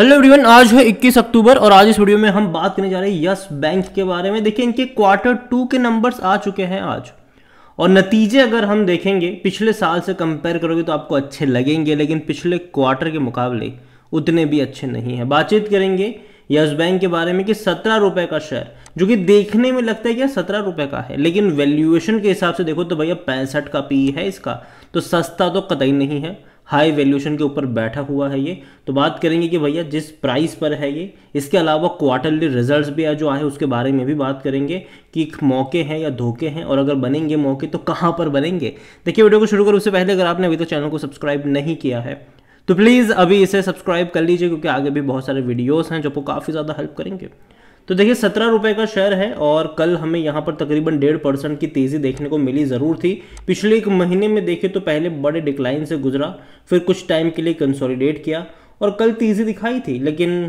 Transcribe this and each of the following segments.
hello everyone आज है 21 अक्टूबर और आज इस वीडियो में हम बात करने जा रहे हैं यस बैंक के बारे में देखिए इनके क्वार्टर टू के नंबर्स आ चुके हैं आज और नतीजे अगर हम देखेंगे पिछले साल से कंपेयर करोगे तो आपको अच्छे लगेंगे लेकिन पिछले क्वार्टर के मुकाबले उतने भी अच्छे नहीं हैं बातचीत करेंगे यस बैंक के बारे में कि सत्रह रुपये का शेयर जो कि देखने में लगता है कि सत्रह रुपये का है लेकिन वैल्यूएशन के हिसाब से देखो तो भैया पैंसठ का पी है इसका तो सस्ता तो कतई नहीं है हाई वैल्यूशन के ऊपर बैठा हुआ है ये तो बात करेंगे कि भैया जिस प्राइस पर है ये इसके अलावा क्वार्टरली रिजल्ट्स भी जो आए उसके बारे में भी बात करेंगे कि मौके हैं या धोखे हैं और अगर बनेंगे मौके तो कहाँ पर बनेंगे देखिए वीडियो को शुरू करो उससे पहले अगर आपने अभी तक तो चैनल को सब्सक्राइब नहीं किया है तो प्लीज़ अभी इसे सब्सक्राइब कर लीजिए क्योंकि आगे भी बहुत सारे वीडियोज़ हैं जो आपको काफ़ी ज़्यादा हेल्प करेंगे तो देखिए सत्रह रुपये का शेयर है और कल हमें यहाँ पर तकरीबन डेढ़ परसेंट की तेज़ी देखने को मिली ज़रूर थी पिछले एक महीने में देखिए तो पहले बड़े डिक्लाइन से गुजरा फिर कुछ टाइम के लिए कंसोलिडेट किया और कल तेज़ी दिखाई थी लेकिन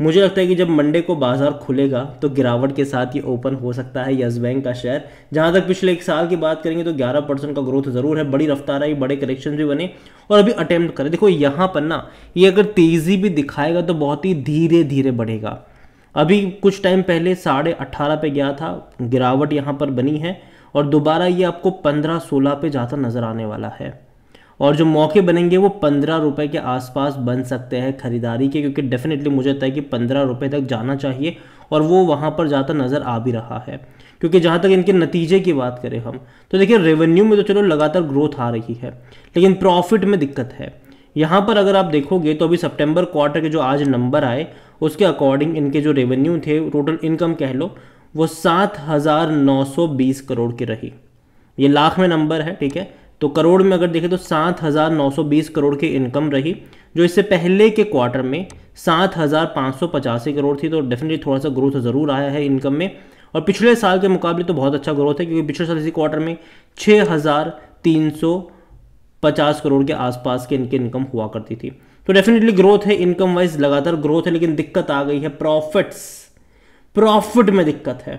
मुझे लगता है कि जब मंडे को बाजार खुलेगा तो गिरावट के साथ ये ओपन हो सकता है यस बैंक का शेयर जहां तक पिछले एक साल की बात करेंगे तो 11 परसेंट का ग्रोथ ज़रूर है बड़ी रफ्तार आई बड़े करेक्शन भी बने और अभी अटेम्प्ट करें देखो यहाँ पर ना ये अगर तेज़ी भी दिखाएगा तो बहुत ही धीरे धीरे बढ़ेगा अभी कुछ टाइम पहले साढ़े अट्ठारह पे गया था गिरावट यहाँ पर बनी है और दोबारा ये आपको पंद्रह सोलह पे जाता नज़र आने वाला है और जो मौके बनेंगे वो पंद्रह रुपए के आसपास बन सकते हैं ख़रीदारी के क्योंकि डेफिनेटली मुझे लगता है कि पंद्रह रुपये तक जाना चाहिए और वो वहाँ पर जाता नज़र आ भी रहा है क्योंकि जहाँ तक इनके नतीजे की बात करें हम तो देखिए रेवेन्यू में तो चलो लगातार ग्रोथ आ रही है लेकिन प्रॉफिट में दिक्कत है यहाँ पर अगर आप देखोगे तो अभी सितंबर क्वार्टर के जो आज नंबर आए उसके अकॉर्डिंग इनके जो रेवेन्यू थे टोटल इनकम कह लो वो सात हज़ार नौ सौ बीस करोड़ की रही ये लाख में नंबर है ठीक है तो करोड़ में अगर देखें तो सात हज़ार नौ सौ बीस करोड़ की इनकम रही जो इससे पहले के क्वार्टर में सात हज़ार पाँच सौ पचासी करोड़ थी तो डेफिनेटली थोड़ा सा ग्रोथ ज़रूर आया है इनकम में और पिछले साल के मुकाबले तो बहुत अच्छा ग्रोथ है क्योंकि पिछले साल इसी क्वार्टर में छः हज़ार तीन सौ पचास करोड़ के आसपास के इनकी इनकम हुआ करती थी तो डेफिनेटली ग्रोथ है इनकम वाइज लगातार ग्रोथ है लेकिन दिक्कत आ गई है प्रॉफिट्स प्रॉफिट में दिक्कत है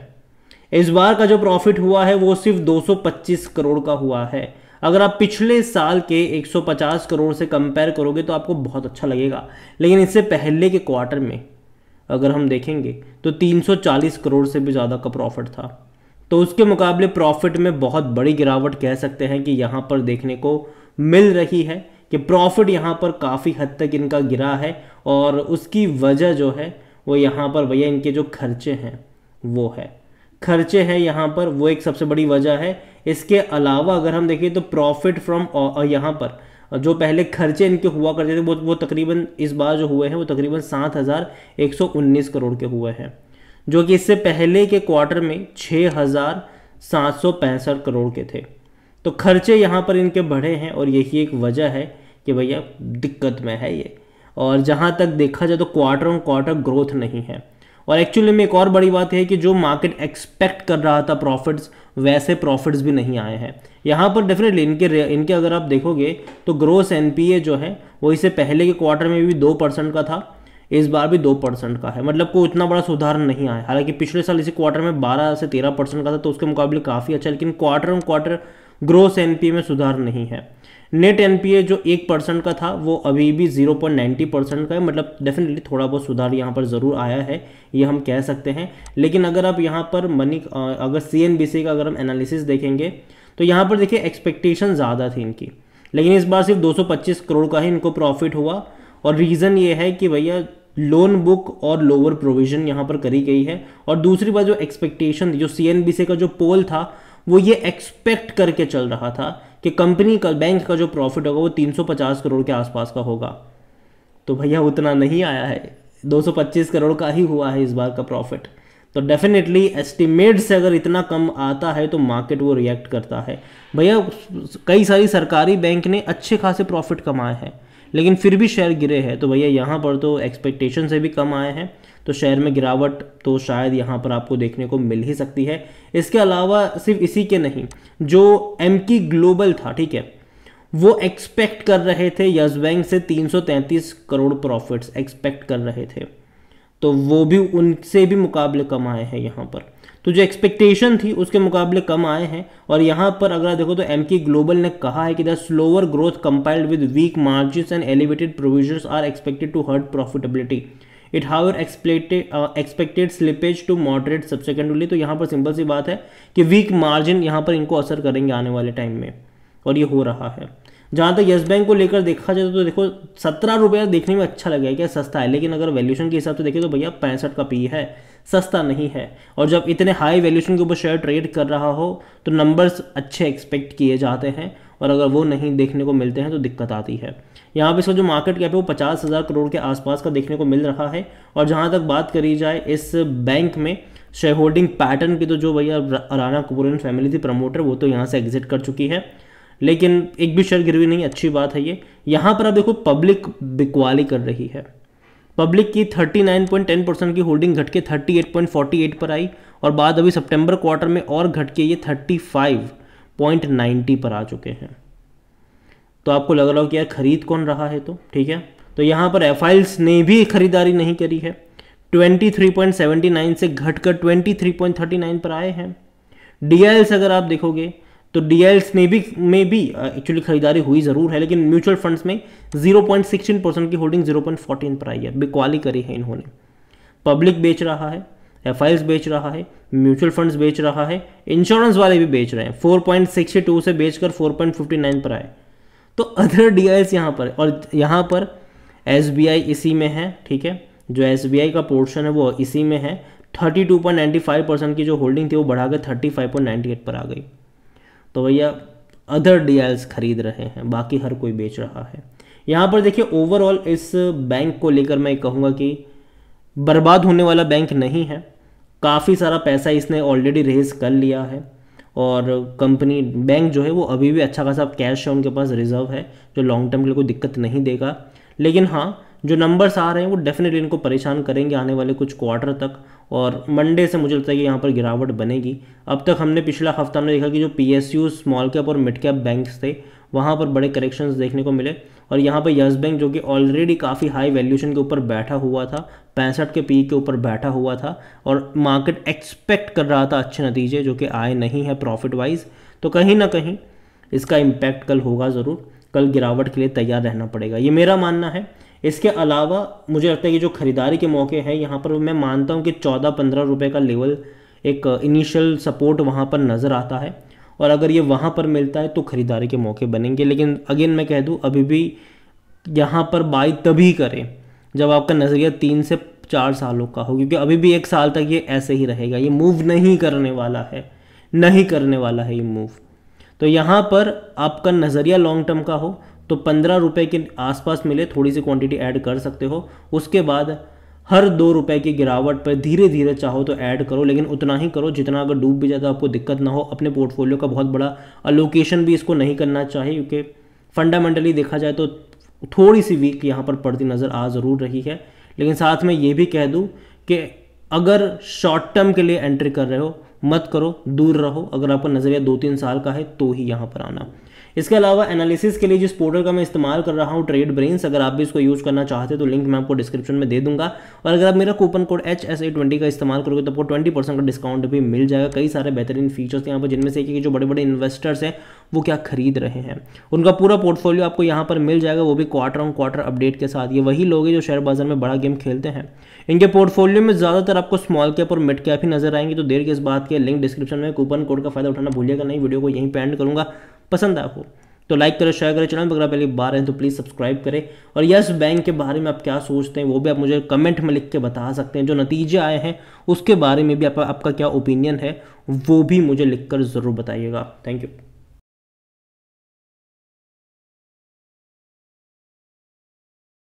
इस बार का जो प्रॉफिट हुआ है वो सिर्फ 225 करोड़ का हुआ है अगर आप पिछले साल के 150 करोड़ से कंपेयर करोगे तो आपको बहुत अच्छा लगेगा लेकिन इससे पहले के क्वार्टर में अगर हम देखेंगे तो 340 करोड़ से भी ज़्यादा का प्रॉफिट था तो उसके मुकाबले प्रॉफिट में बहुत बड़ी गिरावट कह सकते हैं कि यहाँ पर देखने को मिल रही है कि प्रॉफिट यहाँ पर काफ़ी हद तक इनका गिरा है और उसकी वजह जो है वो यहाँ पर भैया इनके जो खर्चे हैं वो है खर्चे हैं यहाँ पर वो एक सबसे बड़ी वजह है इसके अलावा अगर हम देखें तो प्रॉफिट फ्रॉम यहाँ पर जो पहले खर्चे इनके हुआ करते थे वो वो तकरीबन इस बार जो हुए हैं वो तकरीबन सात हज़ार एक सौ उन्नीस करोड़ के हुए हैं जो कि इससे पहले के क्वार्टर में छः हज़ार सात सौ पैंसठ करोड़ के थे तो खर्चे यहाँ पर इनके बढ़े हैं और यही एक वजह है कि भैया दिक्कत में है ये और जहाँ तक देखा जाए तो क्वार्टर ऑन क्वार्टर ग्रोथ नहीं है और एक्चुअली में एक और बड़ी बात है कि जो मार्केट एक्सपेक्ट कर रहा था प्रॉफिट्स वैसे प्रॉफिट्स भी नहीं आए हैं यहाँ पर डेफिनेटली इनके इनके अगर आप देखोगे तो ग्रोस एन जो है वो इसे पहले के क्वार्टर में भी दो परसेंट का था इस बार भी दो परसेंट का है मतलब कोई इतना बड़ा सुधार नहीं आया हालांकि पिछले साल इसी क्वार्टर में बारह से तेरह परसेंट का था तो उसके मुकाबले काफ़ी अच्छा लेकिन quarter on quarter gross NPA में सुधार नहीं है नेट एनपीए जो एक परसेंट का था वो अभी भी जीरो पॉइंट नाइन्टी परसेंट का है मतलब डेफिनेटली थोड़ा बहुत सुधार यहाँ पर ज़रूर आया है ये हम कह सकते हैं लेकिन अगर आप यहाँ पर मनी अगर सी का अगर हम एनालिसिस देखेंगे तो यहाँ पर देखिए एक्सपेक्टेशन ज़्यादा थी इनकी लेकिन इस बार सिर्फ 225 करोड़ का ही इनको प्रॉफिट हुआ और रीज़न ये है कि भैया लोन बुक और लोअर प्रोविजन यहाँ पर करी गई है और दूसरी बात जो एक्सपेक्टेशन जो सी का जो पोल था वो ये एक्सपेक्ट करके चल रहा था कि कंपनी का बैंक का जो प्रॉफिट होगा वो 350 करोड़ के आसपास का होगा तो भैया उतना नहीं आया है 225 करोड़ का ही हुआ है इस बार का प्रॉफिट तो डेफिनेटली एस्टिमेट से अगर इतना कम आता है तो मार्केट वो रिएक्ट करता है भैया कई सारी सरकारी बैंक ने अच्छे खासे प्रॉफिट कमाए हैं लेकिन फिर भी शेयर गिरे हैं तो भैया यहाँ पर तो एक्सपेक्टेशन से भी कम आए हैं तो शेयर में गिरावट तो शायद यहाँ पर आपको देखने को मिल ही सकती है इसके अलावा सिर्फ इसी के नहीं जो एम की ग्लोबल था ठीक है वो एक्सपेक्ट कर रहे थे यस बैंक से 333 करोड़ प्रॉफिट्स एक्सपेक्ट कर रहे थे तो वो भी उनसे भी मुकाबले कम आए हैं यहाँ पर तो जो एक्सपेक्टेशन थी उसके मुकाबले कम आए हैं और यहाँ पर अगर देखो तो एम की ग्लोबल ने कहा है कि the slower growth compiled with weak margin and elevated provision are expected to hurt profitability it however expected slippage to moderate subsequently तो यहाँ पर सिंपल सी बात है कि वीक मार्जिन यहाँ पर इनको असर करेंगे आने वाले टाइम में और ये हो रहा है जहाँ तक येस बैंक को लेकर देखा जाए तो देखो सत्रह रुपया देखने में अच्छा लगे क्या सस्ता है लेकिन अगर वैल्यूशन के हिसाब से देखें तो भैया पैंसठ का पी है सस्ता नहीं है और जब इतने हाई वैल्यूशन के ऊपर शेयर ट्रेड कर रहा हो तो नंबर्स अच्छे एक्सपेक्ट किए जाते हैं और अगर वो नहीं देखने को मिलते हैं तो दिक्कत आती है यहाँ पे इसका जो मार्केट कैप है वो पचास हज़ार करोड़ के आसपास का देखने को मिल रहा है और जहाँ तक बात करी जाए इस बैंक में शेयर होल्डिंग पैटर्न की तो जो भैया राना कपूरन फैमिली थी प्रमोटर वो तो यहाँ से एग्जिट कर चुकी है लेकिन एक भी शेयर गिरवी नहीं अच्छी बात है ये यहाँ पर अब देखो पब्लिक बिकवाली कर रही है पब्लिक की 39.10 परसेंट की होल्डिंग घट के 38.48 पर आई और बाद अभी सितंबर क्वार्टर में और घट के ये 35 पॉइंट नाइन्टी पर आ चुके हैं तो आपको लग रहा हो कि यार खरीद कौन रहा है तो ठीक है तो यहाँ पर एफ ने भी खरीदारी नहीं करी है 23.79 से घटकर 23.39 पर आए हैं डी अगर आप देखोगे तो डी ने भी में भी एक्चुअली खरीदारी हुई ज़रूर है लेकिन म्यूचुअल फंड्स में 0.16 परसेंट की होल्डिंग 0.14 पर आई है बिकवाली करी है इन्होंने पब्लिक बेच रहा है एफ बेच रहा है म्यूचुअल फंड्स बेच रहा है इंश्योरेंस वाले भी बेच रहे हैं 4.62 से बेचकर 4.59 पर आए तो अदर डी यहाँ पर और यहाँ पर एस इसी में है ठीक है जो एस का पोर्शन है वो इसी में है 32.95 परसेंट की जो होल्डिंग थी वो बढ़ाकर 35.98 पर आ गई तो भैया अदर डी खरीद रहे हैं बाकी हर कोई बेच रहा है यहाँ पर देखिए ओवरऑल इस बैंक को लेकर मैं कहूँगा कि बर्बाद होने वाला बैंक नहीं है काफ़ी सारा पैसा इसने ऑलरेडी रेज कर लिया है और कंपनी बैंक जो है वो अभी भी अच्छा खासा कैश है उनके पास रिजर्व है जो लॉन्ग टर्म के लिए कोई दिक्कत नहीं देगा लेकिन हाँ जो नंबर्स आ रहे हैं वो डेफिनेटली इनको परेशान करेंगे आने वाले कुछ क्वार्टर तक और मंडे से मुझे लगता है कि यहाँ पर गिरावट बनेगी अब तक हमने पिछला हफ्ता में देखा कि जो पी स्मॉल कैप और मिड कैप बैंक्स थे वहाँ पर बड़े करेक्शंस देखने को मिले और यहाँ पर यस बैंक जो कि ऑलरेडी काफ़ी हाई वैल्यूशन के ऊपर बैठा हुआ था पैंसठ के पी e के ऊपर बैठा हुआ था और मार्केट एक्सपेक्ट कर रहा था अच्छे नतीजे जो कि आए नहीं है प्रॉफिट वाइज तो कहीं ना कहीं इसका इम्पैक्ट कल होगा ज़रूर कल गिरावट के लिए तैयार रहना पड़ेगा ये मेरा मानना है इसके अलावा मुझे लगता है कि जो ख़रीदारी के मौके हैं यहाँ पर मैं मानता हूँ कि चौदह पंद्रह रुपये का लेवल एक इनिशियल सपोर्ट वहाँ पर नज़र आता है और अगर ये वहाँ पर मिलता है तो ख़रीदारी के मौके बनेंगे लेकिन अगेन मैं कह दूँ अभी भी यहाँ पर बाई तभी करें जब आपका नज़रिया तीन से चार सालों का हो क्योंकि अभी भी एक साल तक ये ऐसे ही रहेगा ये मूव नहीं करने वाला है नहीं करने वाला है ये मूव तो यहाँ पर आपका नज़रिया लॉन्ग टर्म का हो तो पंद्रह रुपये के आसपास मिले थोड़ी सी क्वांटिटी ऐड कर सकते हो उसके बाद हर दो रुपए की गिरावट पर धीरे धीरे चाहो तो ऐड करो लेकिन उतना ही करो जितना अगर डूब भी जाए तो आपको दिक्कत ना हो अपने पोर्टफोलियो का बहुत बड़ा अलोकेशन भी इसको नहीं करना चाहिए क्योंकि फंडामेंटली देखा जाए तो थोड़ी सी वीक यहाँ पर पड़ती नज़र आ ज़रूर रही है लेकिन साथ में ये भी कह दूँ कि अगर शॉर्ट टर्म के लिए एंट्री कर रहे हो मत करो दूर रहो अगर आपका नज़रिया दो तीन साल का है तो ही यहाँ पर आना इसके अलावा एनालिसिस के लिए जिस पोर्टल का मैं इस्तेमाल कर रहा हूँ ट्रेड ब्रेन्स अगर आप भी इसको यूज़ करना चाहते तो लिंक मैं आपको डिस्क्रिप्शन में दे दूंगा और अगर आप मेरा coupon code H S A twenty का इस्तेमाल करोगे तो आपको ट्वेंटी परसेंट का डिस्काउंट भी मिल जाएगा कई सारे बेहतरीन फीचर्स यहाँ पर जिनमें से कि जो बड़े बड़े इन्वेस्टर्स हैं वो क्या खरीद रहे हैं उनका पूरा पोर्टफोलियो आपको यहाँ पर मिल जाएगा वो भी क्वार्टर ऑन क्वार्टर अपडेट के साथ ये वही लोग हैं जो शेयर बाजार में बड़ा गेम खेलते हैं इनके पोर्टफोलियो में ज़्यादातर आपको स्मॉल कैप और मिड कैप ही नजर आएंगे तो देर के इस बात के लिंक डिस्क्रिप्शन में कूपन कोड का फायदा उठाना भूलिएगा नहीं वीडियो को यहीं पे एंड करूँगा पसंद है आपको तो लाइक करो शेयर करें चैनल वगैरह पहले बार हैं तो प्लीज़ सब्सक्राइब करें और यस बैंक के बारे में आप क्या सोचते हैं वो भी आप मुझे कमेंट में लिख के बता सकते हैं जो नतीजे आए हैं उसके बारे में भी आप, आपका क्या ओपिनियन है वो भी मुझे लिख ज़रूर बताइएगा थैंक यू